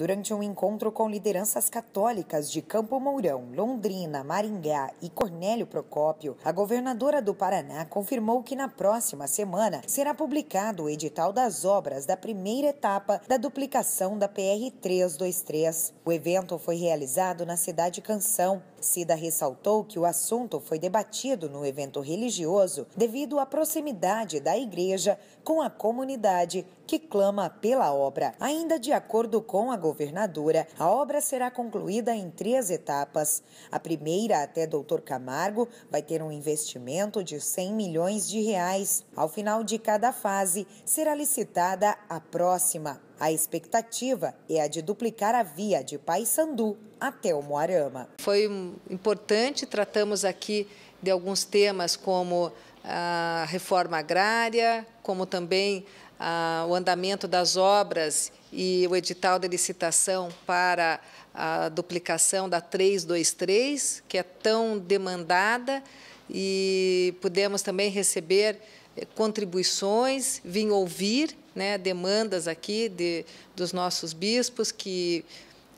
durante um encontro com lideranças católicas de Campo Mourão, Londrina, Maringá e Cornélio Procópio, a governadora do Paraná confirmou que na próxima semana será publicado o edital das obras da primeira etapa da duplicação da PR 323. O evento foi realizado na cidade Canção, Cida ressaltou que o assunto foi debatido no evento religioso devido à proximidade da igreja com a comunidade que clama pela obra. Ainda de acordo com a governadora, a obra será concluída em três etapas. A primeira, até Doutor Camargo, vai ter um investimento de 100 milhões de reais. Ao final de cada fase, será licitada a próxima, a expectativa é a de duplicar a via de Sandu até o Moarama. Foi importante, tratamos aqui de alguns temas como a reforma agrária, como também o andamento das obras e o edital de licitação para a duplicação da 323, que é tão demandada, e pudemos também receber eh, contribuições, vim ouvir né, demandas aqui de, dos nossos bispos que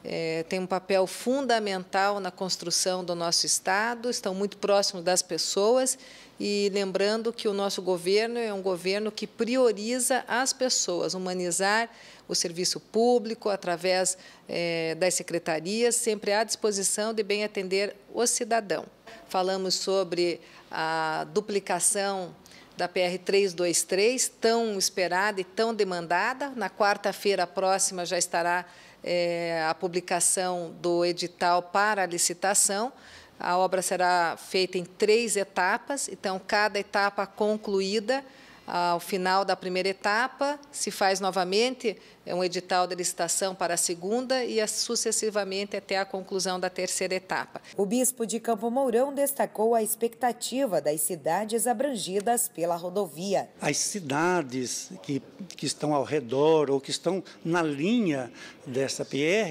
é, têm um papel fundamental na construção do nosso Estado, estão muito próximos das pessoas e lembrando que o nosso governo é um governo que prioriza as pessoas, humanizar o serviço público através é, das secretarias, sempre à disposição de bem atender o cidadão. Falamos sobre a duplicação da PR 323, tão esperada e tão demandada. Na quarta-feira próxima já estará é, a publicação do edital para a licitação. A obra será feita em três etapas, então, cada etapa concluída ao final da primeira etapa, se faz novamente é um edital de licitação para a segunda e sucessivamente até a conclusão da terceira etapa. O bispo de Campo Mourão destacou a expectativa das cidades abrangidas pela rodovia. As cidades que, que estão ao redor ou que estão na linha dessa PR, é,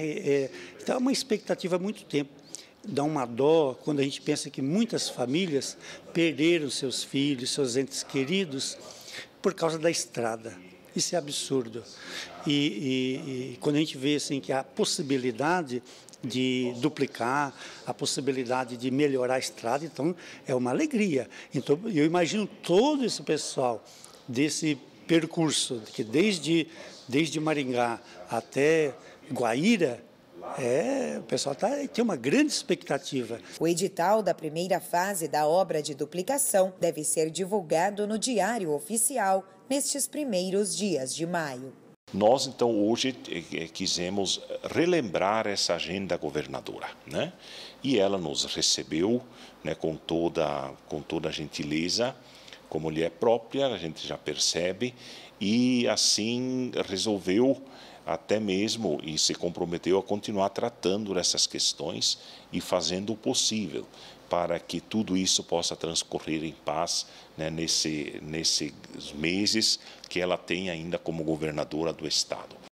está então é uma expectativa há muito tempo dá uma dó quando a gente pensa que muitas famílias perderam seus filhos, seus entes queridos por causa da estrada. Isso é absurdo. E, e, e quando a gente vê assim, que a possibilidade de duplicar, a possibilidade de melhorar a estrada, então é uma alegria. Então eu imagino todo esse pessoal desse percurso, que desde, desde Maringá até Guaíra, é, o pessoal tá, tem uma grande expectativa. O edital da primeira fase da obra de duplicação deve ser divulgado no Diário Oficial nestes primeiros dias de maio. Nós, então, hoje eh, eh, quisemos relembrar essa agenda governadora, né? E ela nos recebeu né, com, toda, com toda a gentileza, como lhe é própria, a gente já percebe, e assim resolveu até mesmo e se comprometeu a continuar tratando essas questões e fazendo o possível para que tudo isso possa transcorrer em paz né, nesse, nesses meses que ela tem ainda como governadora do Estado.